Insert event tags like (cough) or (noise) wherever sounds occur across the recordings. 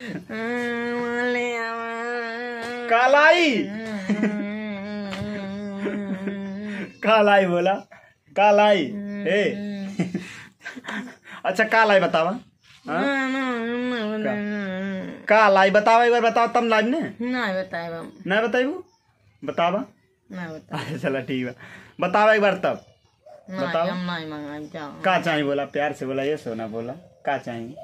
कालाई कालाई बोला कालाई हे अच्छा कालाई बतावा हाँ? का लाई बतावा एक बार बताओ तम लाइव ने नहीं बताएगा नहीं बताएबू बतावा नहीं बता चला ठीक है बतावा एक बार तब बताओ का चाहिए बोला प्यार से बोला ये सोना बोला का चाहिए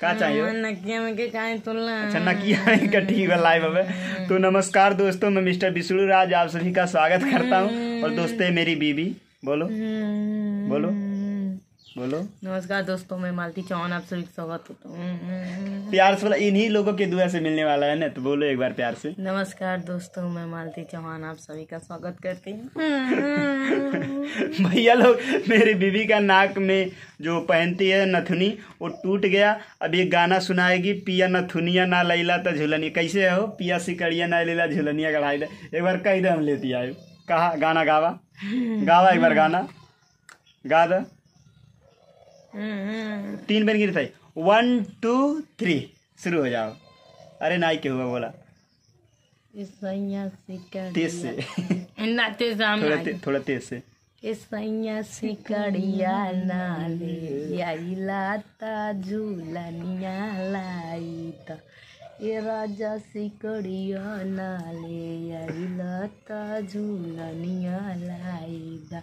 का हाँ, चाहिए नकिया में के चाहे तुलना अच्छा नकिया में का ठीक है लाइव अब हम्म। तो नमस्कार दोस्तों मैं मिस्टर विष्णु राज आप सभी का स्वागत करता हूँ हम्म। और दोस्तों मेरी बीबी बोलो हम्म। बोलो बोलो नमस्कार दोस्तों मैं मालती चौहान आप सभी का स्वागत करता हूँ प्यार से बोला इन्हीं लोगों के दुआ से मिलने वाला है ना तो बोलो एक बार प्यार से नमस्कार दोस्तों मैं मालती चौहान आप सभी का स्वागत करती हूँ (laughs) भैया लोग मेरी बीवी का नाक में जो पहनती है नथुनी वो टूट गया अब ये गाना सुनाएगी पिया नथुनिया ना लैला तो झुलनिया कैसे हो पिया सिकड़िया ना लैला झुलनिया गढ़ाई एक बार कही दे हम लेती आयो कहा गाना गावा गावा एक बार गाना गा दो हम्म, हम्म। तीन बार गिर था वन टू थ्री शुरू हो जाओ अरे नाई के हुआ बोला तेज से थोड़ा ते, थोड़ा तेज से झूलनिया लाई ये राजा सिकड़िया नाले आइलता झूलनिया लाइदा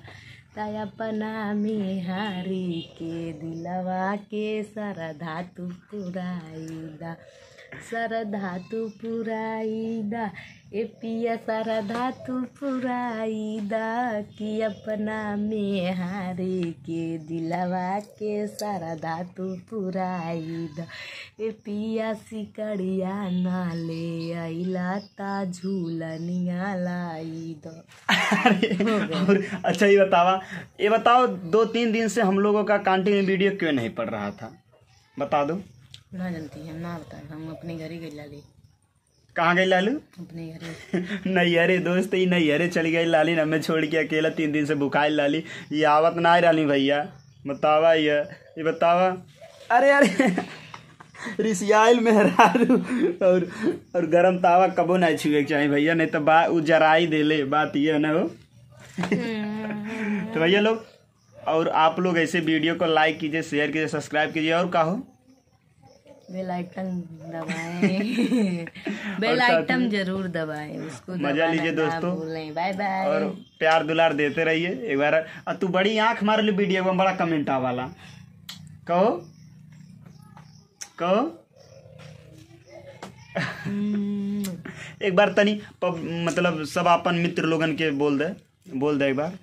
ताया पना में हारी के दिलवा के सारा धातु पुराइदा सरधातु पुराईदा ए पिया सरधातु पुराईदा कि अपना में हारे के दिलवा के सरधातु पुराईदा ए पिया सिकड़िया ना ले अला ता झूलनिया लाईद और अच्छा ये बतावा ये बताओ दो तीन दिन से हम लोगों का कंटिन्यू वीडियो क्यों नहीं पड़ रहा था बता दो ना जानती हम ना बताए हम अपने घर ही गई लाली कहाँ गई लालू अपने घर नहीं अरे दोस्त ही नहीं अरे चली गई लाली ना हमें छोड़ के अकेला तीन दिन से बुखार लाली ये आवत ना रानी भैया बतावा ये ये बतावा अरे अरे रिसियाल में हरारू और और गरम तावा कबो ना छुए चाहिए भैया नहीं तो बा उ जराई दे ले बात ये है ना हो हम्म। तो भैया लोग और आप लोग ऐसे वीडियो को लाइक कीजिए शेयर कीजिए सब्सक्राइब कीजिए और कहो बेल आइकन दबाएं बेल आइटम (laughs) (laughs) जरूर दबाएं उसको मजा लीजिए दोस्तों बाय बाय और प्यार दुलार देते रहिए एक बार और तू बड़ी आंख मार ली वीडियो में बड़ा कमेंट आ वाला कहो कहो (laughs) एक बार तनी पब, मतलब सब अपन मित्र लोगन के बोल दे बोल दे एक बार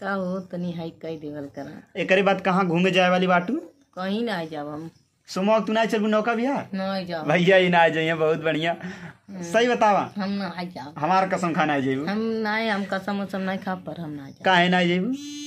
का हो तनी हाइक कई देवल करा एक बात कहाँ घूमे जाए वाली बाटू कहीं ना जाब हम सुमो तू ना चल नौका बिहार भैया ही ना जाइए बहुत बढ़िया हम्म। सही बतावा हम ना हमार कसम खाना जेबू हम ना हम कसम उसम ना खा पर हम ना काहे ना जेबू